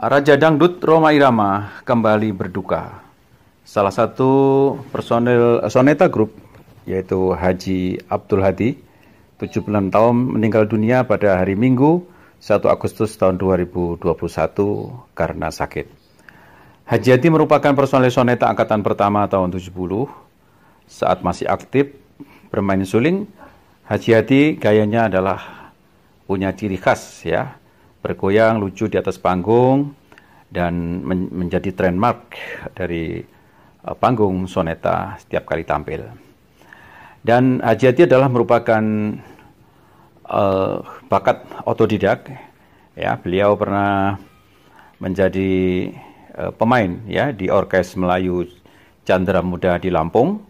Raja Dangdut Roma Irama kembali berduka. Salah satu personel eh, Soneta Group yaitu Haji Abdul Hadi 76 tahun meninggal dunia pada hari Minggu 1 Agustus tahun 2021 karena sakit. Haji Hadi merupakan personel Soneta angkatan pertama tahun 70 saat masih aktif bermain suling. Haji Hadi gayanya adalah punya ciri khas ya, bergoyang lucu di atas panggung, dan men menjadi trademark dari uh, panggung soneta setiap kali tampil. Dan Hati adalah merupakan uh, bakat otodidak. Ya, beliau pernah menjadi uh, pemain ya di Orkes Melayu Chandra Muda di Lampung.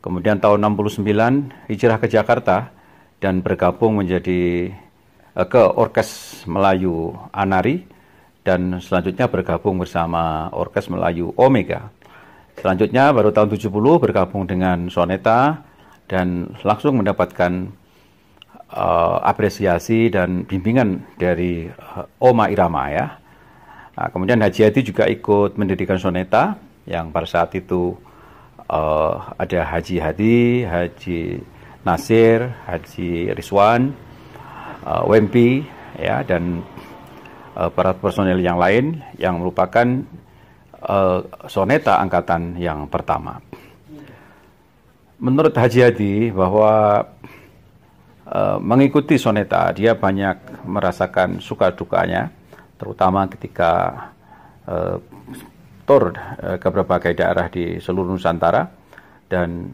Kemudian tahun 69 hijrah ke Jakarta dan bergabung menjadi uh, ke Orkes Melayu Anari dan selanjutnya bergabung bersama Orkes Melayu Omega. Selanjutnya baru tahun 70 bergabung dengan Soneta dan langsung mendapatkan uh, apresiasi dan bimbingan dari uh, Oma Irama ya. Nah, kemudian Haji Hadi juga ikut mendirikan Soneta yang pada saat itu uh, ada Haji Hadi, Haji Nasir, Haji Rizwan, uh, Wempi ya dan Eh, para personil yang lain yang merupakan uh, soneta angkatan yang pertama. Menurut Haji Hadi bahwa uh, mengikuti soneta dia banyak merasakan suka dukanya, terutama ketika uh, tur uh, ke berbagai daerah di seluruh Nusantara dan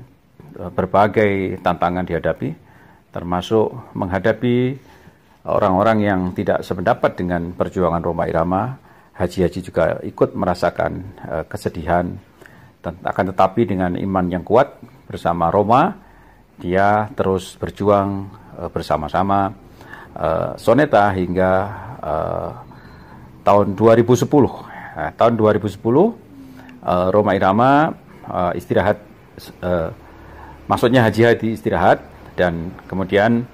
uh, berbagai tantangan dihadapi, termasuk menghadapi orang-orang yang tidak sependapat dengan perjuangan Roma Irama, haji-haji juga ikut merasakan eh, kesedihan. Akan tetapi dengan iman yang kuat bersama Roma, dia terus berjuang eh, bersama-sama eh, Soneta hingga tahun 2010. tahun 2010 Roma Irama istirahat, maksudnya haji-haji istirahat dan kemudian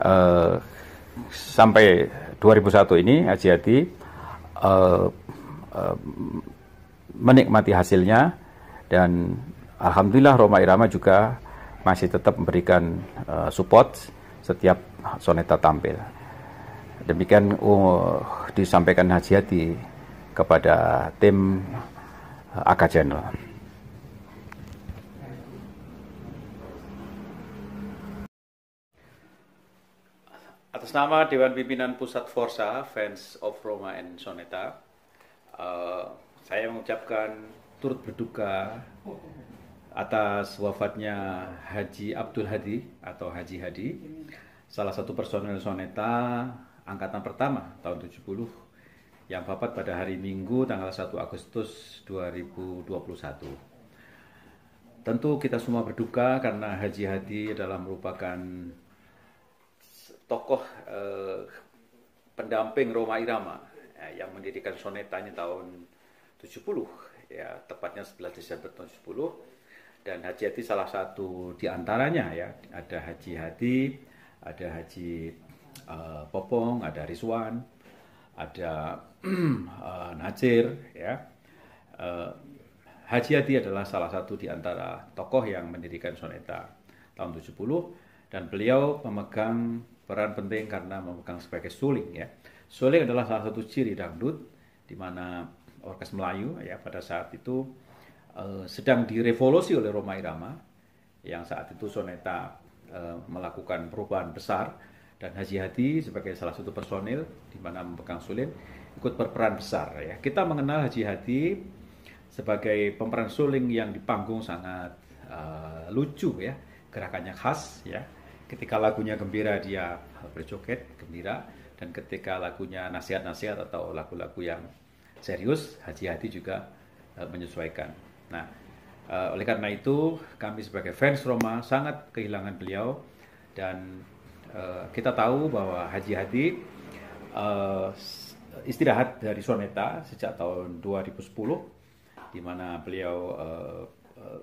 uh, sampai 2001 ini Haji Hadi uh, uh, menikmati hasilnya dan alhamdulillah Roma Irama juga masih tetap memberikan uh, support setiap soneta tampil. Demikian uh, disampaikan Haji Hadi kepada tim AK Channel. Atas nama Dewan Pimpinan Pusat Forsa, Fans of Roma and Soneta, uh, saya mengucapkan turut berduka atas wafatnya Haji Abdul Hadi atau Haji Hadi, salah satu personel Soneta angkatan pertama tahun 70 yang wafat pada hari Minggu tanggal 1 Agustus 2021. Tentu kita semua berduka karena Haji Hadi adalah merupakan tokoh eh, pendamping Roma Irama ya, yang mendirikan sonetanya tahun 70 ya tepatnya 11 Desember tahun 70 dan Haji Hadi salah satu diantaranya ya ada Haji Hadi ada Haji eh, Popong ada Rizwan ada eh, Najir ya eh, Haji Hadi adalah salah satu di antara tokoh yang mendirikan soneta tahun 70 dan beliau memegang Peran penting karena memegang sebagai suling ya. Suling adalah salah satu ciri dangdut di mana orkes Melayu ya pada saat itu uh, sedang direvolusi oleh Roma Irama yang saat itu Soneta uh, melakukan perubahan besar dan Haji Hadi sebagai salah satu personil di mana memegang suling ikut berperan besar ya. Kita mengenal Haji Hadi sebagai pemeran suling yang di panggung sangat uh, lucu ya, gerakannya khas ya ketika lagunya gembira dia berjoget gembira dan ketika lagunya nasihat-nasihat atau lagu-lagu yang serius haji hati juga uh, menyesuaikan. Nah, uh, oleh karena itu kami sebagai fans Roma sangat kehilangan beliau dan uh, kita tahu bahwa Haji Hadi uh, istirahat dari Soneta sejak tahun 2010 di mana beliau uh, uh,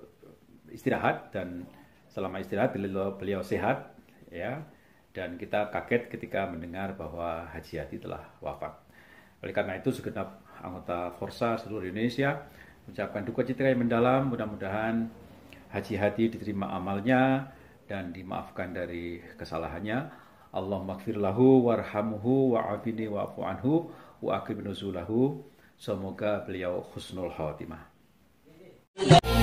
istirahat dan selama istirahat beliau, beliau sehat ya dan kita kaget ketika mendengar bahwa Haji Hadi telah wafat. Oleh karena itu segenap anggota Forsa seluruh Indonesia mengucapkan duka cita yang mendalam mudah-mudahan Haji Hadi diterima amalnya dan dimaafkan dari kesalahannya. Allah gfir lahu wa wa'afini wa anhu wa Semoga beliau husnul Yeah.